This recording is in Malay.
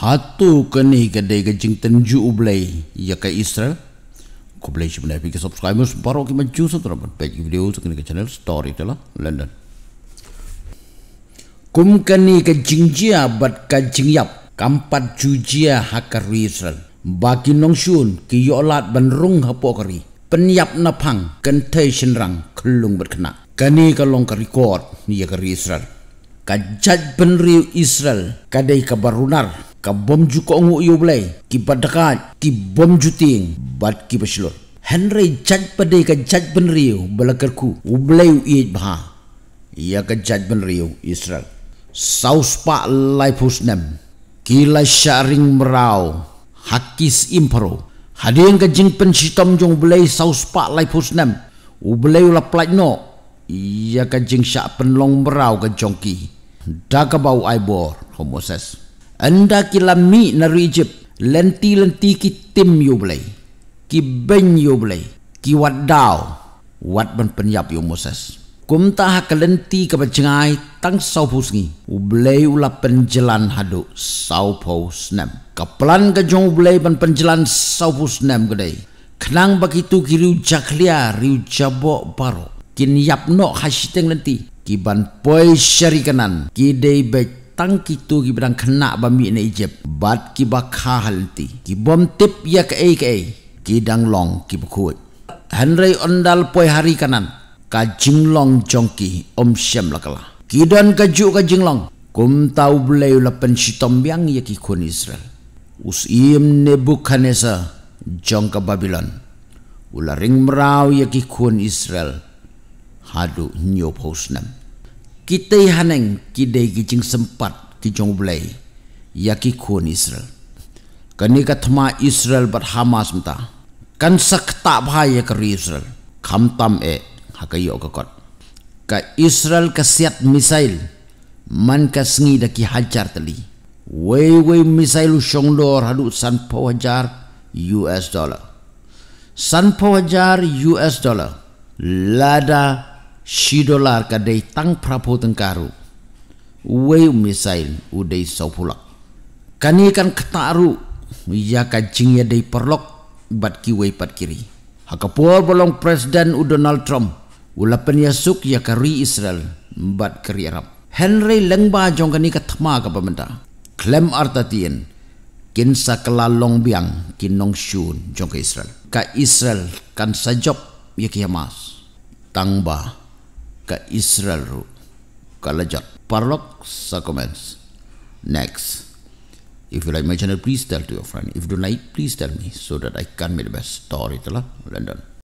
hatu kene kedai kencing tenju ublay ya ke Israel ko blay sibna pi ke subscribers baro ki maju so tra pat pek video so kene ke channel story tela London kum kene kencing jia bat kencing yap kampat jujia hakar Israel bagi nong shun ki yolat benrung hapo kari penyap napang kentai senrang kelung berkena kene ka long ka record ni ya ke Israel Kajat penriu Israel kadai kabarunar ka bom ju ko ngu yu blai ki padaka ki bom ju ting bat ki pashlo henry chat pade ka chat ben riu belakar ku u blai u ye bha ya ka chat ben riu israel saus pa laifus nem ki la sharing merau hakis impro hadien ka jing pen sitom jong blai saus pa laifus nem u blai u la plat no ya ka jing sha pen long merau ka jongki Dagabau Aibor Homoses anda kila mi naru Egypt lenti lenti ki tim yo belai ki ben yo belai ki wat dao wat ban penyap yo Moses kum ta ha kelenti ke bencengai tang sau pusngi u belai ula penjelan hadu sau pusnem kapelan ke jong belai ban penjelan sau pusnem gedai kenang begitu ki riu jaklia riu jabo baro kin yap no hasiteng lenti ki ban poi syarikanan ki dei tang kitu ki bidang kena bami na ijep bat ki bakhal ti ki bom tip ya ke ai ke ki dang long ki bukut hanrei ondal poi hari kanan ka jinglong jongki om syam lakala ki dan ka ju ka jinglong kum tau blei lapen sitom biang ya ki kun israel us im ne bukhanesa jong ka babilon ularing merau ya ki kun israel hadu nyopos nam kita haneng kide kicing sempat kicong belai yaki kun Israel. Kini kan katma Israel berhamas mta kan sak tak bahaya ke Israel. Kamtam e hakayo kekot. Ka Israel kesiat misail man kasngi daki hajar tali. Wei wei misail usong dor hadu san pawajar US dollar. San pawajar US dollar. Lada Shidolar kadai tang prapo tengkaru Uwe umisail udai saupulak Kani kan ketaru Ya kajing ya dai perlok Bat kiwe pat kiri Hakapuar bolong presiden u Donald Trump Ulapan ya suk ya kari Israel Bat kari Arab Henry lengba jong kani ketema ke pemerintah Klem artatian Kinsa kelalong biang Kinong syun jong ke Israel Ka Israel kan sajok Ya kiamas Tangbah ka Israel ru kalajak parlok sa comments next if you like my channel please tell to your friend if you don't like please tell me so that I can make the best story to London.